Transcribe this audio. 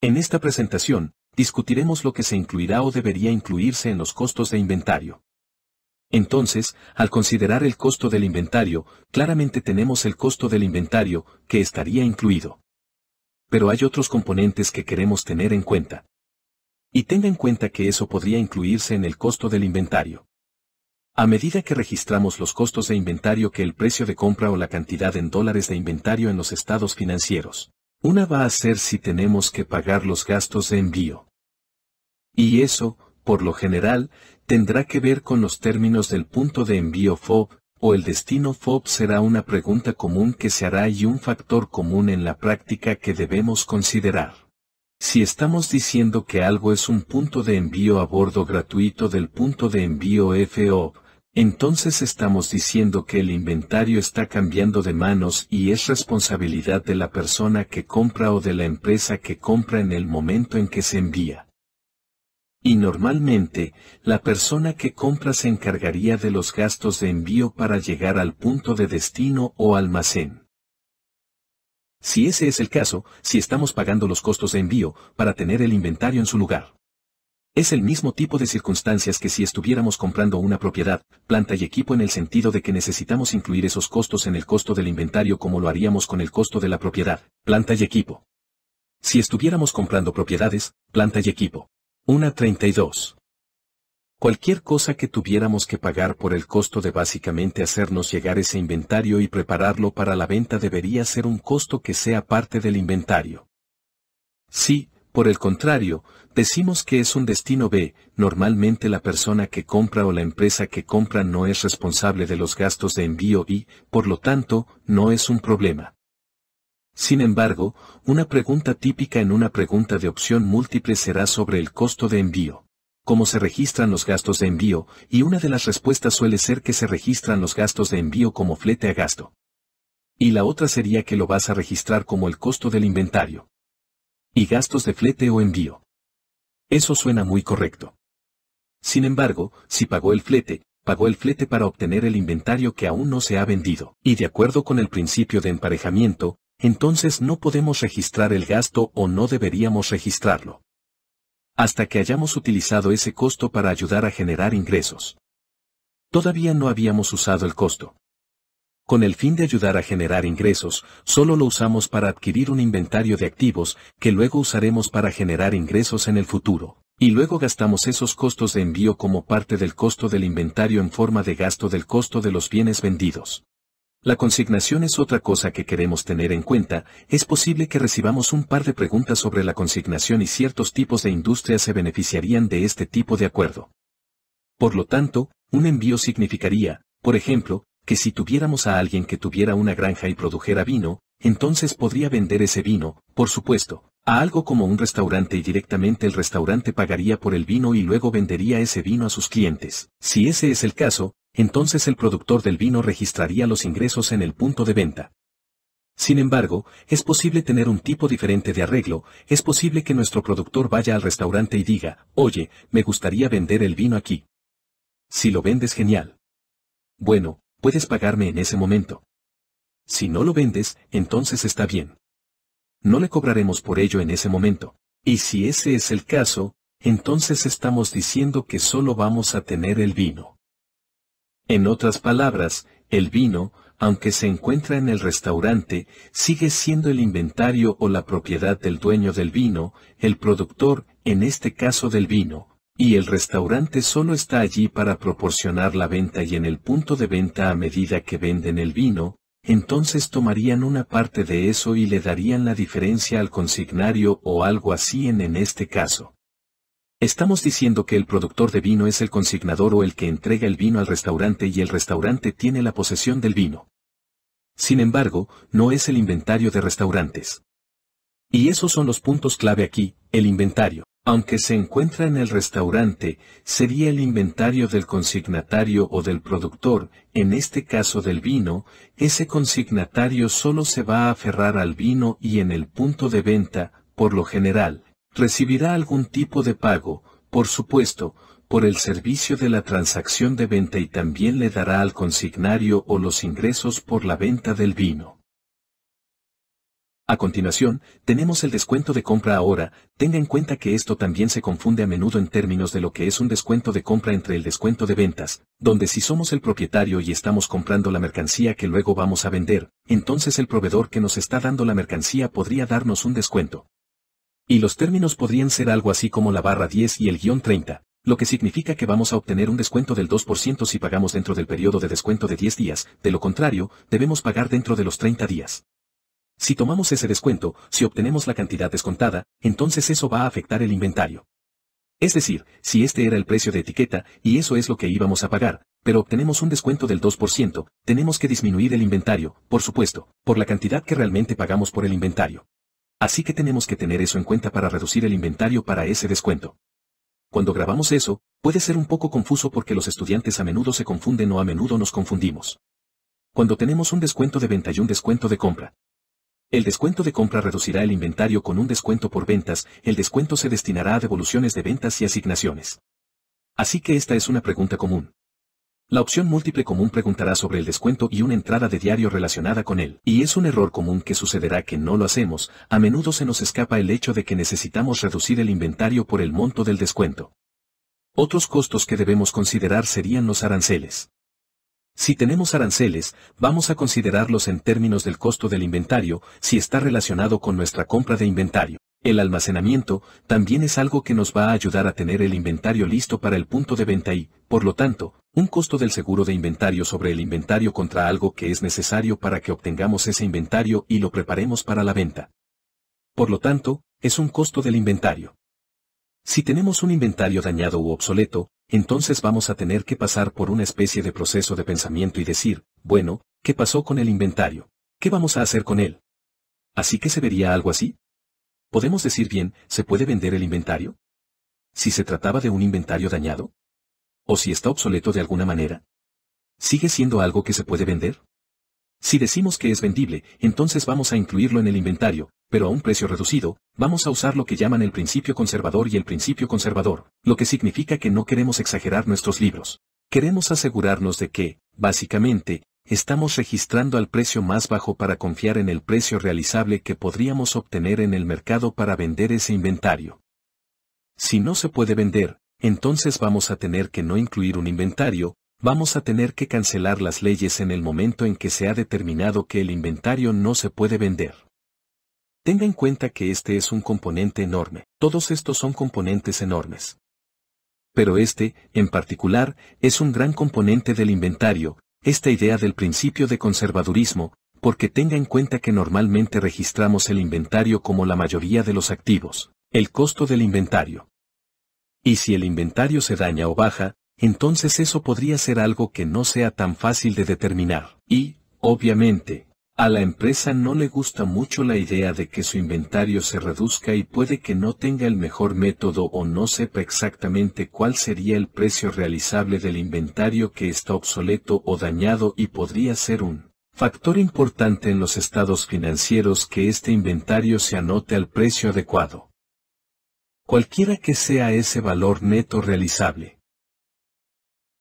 En esta presentación, discutiremos lo que se incluirá o debería incluirse en los costos de inventario. Entonces, al considerar el costo del inventario, claramente tenemos el costo del inventario, que estaría incluido. Pero hay otros componentes que queremos tener en cuenta. Y tenga en cuenta que eso podría incluirse en el costo del inventario. A medida que registramos los costos de inventario que el precio de compra o la cantidad en dólares de inventario en los estados financieros. Una va a ser si tenemos que pagar los gastos de envío. Y eso, por lo general, tendrá que ver con los términos del punto de envío FOB, o el destino FOB será una pregunta común que se hará y un factor común en la práctica que debemos considerar. Si estamos diciendo que algo es un punto de envío a bordo gratuito del punto de envío FOB, entonces estamos diciendo que el inventario está cambiando de manos y es responsabilidad de la persona que compra o de la empresa que compra en el momento en que se envía. Y normalmente, la persona que compra se encargaría de los gastos de envío para llegar al punto de destino o almacén. Si ese es el caso, si estamos pagando los costos de envío, para tener el inventario en su lugar. Es el mismo tipo de circunstancias que si estuviéramos comprando una propiedad, planta y equipo en el sentido de que necesitamos incluir esos costos en el costo del inventario como lo haríamos con el costo de la propiedad, planta y equipo. Si estuviéramos comprando propiedades, planta y equipo. 1.32. Cualquier cosa que tuviéramos que pagar por el costo de básicamente hacernos llegar ese inventario y prepararlo para la venta debería ser un costo que sea parte del inventario. Sí, por el contrario, decimos que es un destino B, normalmente la persona que compra o la empresa que compra no es responsable de los gastos de envío y, por lo tanto, no es un problema. Sin embargo, una pregunta típica en una pregunta de opción múltiple será sobre el costo de envío. ¿Cómo se registran los gastos de envío? Y una de las respuestas suele ser que se registran los gastos de envío como flete a gasto. Y la otra sería que lo vas a registrar como el costo del inventario y gastos de flete o envío. Eso suena muy correcto. Sin embargo, si pagó el flete, pagó el flete para obtener el inventario que aún no se ha vendido, y de acuerdo con el principio de emparejamiento, entonces no podemos registrar el gasto o no deberíamos registrarlo. Hasta que hayamos utilizado ese costo para ayudar a generar ingresos. Todavía no habíamos usado el costo con el fin de ayudar a generar ingresos, solo lo usamos para adquirir un inventario de activos que luego usaremos para generar ingresos en el futuro. Y luego gastamos esos costos de envío como parte del costo del inventario en forma de gasto del costo de los bienes vendidos. La consignación es otra cosa que queremos tener en cuenta, es posible que recibamos un par de preguntas sobre la consignación y ciertos tipos de industrias se beneficiarían de este tipo de acuerdo. Por lo tanto, un envío significaría, por ejemplo, que si tuviéramos a alguien que tuviera una granja y produjera vino, entonces podría vender ese vino, por supuesto, a algo como un restaurante y directamente el restaurante pagaría por el vino y luego vendería ese vino a sus clientes. Si ese es el caso, entonces el productor del vino registraría los ingresos en el punto de venta. Sin embargo, es posible tener un tipo diferente de arreglo, es posible que nuestro productor vaya al restaurante y diga, oye, me gustaría vender el vino aquí. Si lo vendes genial. Bueno, puedes pagarme en ese momento. Si no lo vendes, entonces está bien. No le cobraremos por ello en ese momento. Y si ese es el caso, entonces estamos diciendo que solo vamos a tener el vino. En otras palabras, el vino, aunque se encuentra en el restaurante, sigue siendo el inventario o la propiedad del dueño del vino, el productor, en este caso del vino, y el restaurante solo está allí para proporcionar la venta y en el punto de venta a medida que venden el vino, entonces tomarían una parte de eso y le darían la diferencia al consignario o algo así en, en este caso. Estamos diciendo que el productor de vino es el consignador o el que entrega el vino al restaurante y el restaurante tiene la posesión del vino. Sin embargo, no es el inventario de restaurantes. Y esos son los puntos clave aquí, el inventario aunque se encuentra en el restaurante, sería el inventario del consignatario o del productor, en este caso del vino, ese consignatario solo se va a aferrar al vino y en el punto de venta, por lo general, recibirá algún tipo de pago, por supuesto, por el servicio de la transacción de venta y también le dará al consignario o los ingresos por la venta del vino. A continuación, tenemos el descuento de compra ahora, tenga en cuenta que esto también se confunde a menudo en términos de lo que es un descuento de compra entre el descuento de ventas, donde si somos el propietario y estamos comprando la mercancía que luego vamos a vender, entonces el proveedor que nos está dando la mercancía podría darnos un descuento. Y los términos podrían ser algo así como la barra 10 y el guión 30, lo que significa que vamos a obtener un descuento del 2% si pagamos dentro del periodo de descuento de 10 días, de lo contrario, debemos pagar dentro de los 30 días. Si tomamos ese descuento, si obtenemos la cantidad descontada, entonces eso va a afectar el inventario. Es decir, si este era el precio de etiqueta, y eso es lo que íbamos a pagar, pero obtenemos un descuento del 2%, tenemos que disminuir el inventario, por supuesto, por la cantidad que realmente pagamos por el inventario. Así que tenemos que tener eso en cuenta para reducir el inventario para ese descuento. Cuando grabamos eso, puede ser un poco confuso porque los estudiantes a menudo se confunden o a menudo nos confundimos. Cuando tenemos un descuento de venta y un descuento de compra, el descuento de compra reducirá el inventario con un descuento por ventas, el descuento se destinará a devoluciones de ventas y asignaciones. Así que esta es una pregunta común. La opción múltiple común preguntará sobre el descuento y una entrada de diario relacionada con él, y es un error común que sucederá que no lo hacemos, a menudo se nos escapa el hecho de que necesitamos reducir el inventario por el monto del descuento. Otros costos que debemos considerar serían los aranceles. Si tenemos aranceles, vamos a considerarlos en términos del costo del inventario, si está relacionado con nuestra compra de inventario. El almacenamiento también es algo que nos va a ayudar a tener el inventario listo para el punto de venta y, por lo tanto, un costo del seguro de inventario sobre el inventario contra algo que es necesario para que obtengamos ese inventario y lo preparemos para la venta. Por lo tanto, es un costo del inventario. Si tenemos un inventario dañado u obsoleto, entonces vamos a tener que pasar por una especie de proceso de pensamiento y decir, bueno, ¿qué pasó con el inventario? ¿Qué vamos a hacer con él? Así que se vería algo así. Podemos decir bien, ¿se puede vender el inventario? Si se trataba de un inventario dañado. O si está obsoleto de alguna manera. ¿Sigue siendo algo que se puede vender? Si decimos que es vendible, entonces vamos a incluirlo en el inventario, pero a un precio reducido, vamos a usar lo que llaman el principio conservador y el principio conservador, lo que significa que no queremos exagerar nuestros libros. Queremos asegurarnos de que, básicamente, estamos registrando al precio más bajo para confiar en el precio realizable que podríamos obtener en el mercado para vender ese inventario. Si no se puede vender, entonces vamos a tener que no incluir un inventario, vamos a tener que cancelar las leyes en el momento en que se ha determinado que el inventario no se puede vender. Tenga en cuenta que este es un componente enorme, todos estos son componentes enormes. Pero este, en particular, es un gran componente del inventario, esta idea del principio de conservadurismo, porque tenga en cuenta que normalmente registramos el inventario como la mayoría de los activos, el costo del inventario. Y si el inventario se daña o baja, entonces eso podría ser algo que no sea tan fácil de determinar. Y, obviamente, a la empresa no le gusta mucho la idea de que su inventario se reduzca y puede que no tenga el mejor método o no sepa exactamente cuál sería el precio realizable del inventario que está obsoleto o dañado y podría ser un factor importante en los estados financieros que este inventario se anote al precio adecuado. Cualquiera que sea ese valor neto realizable.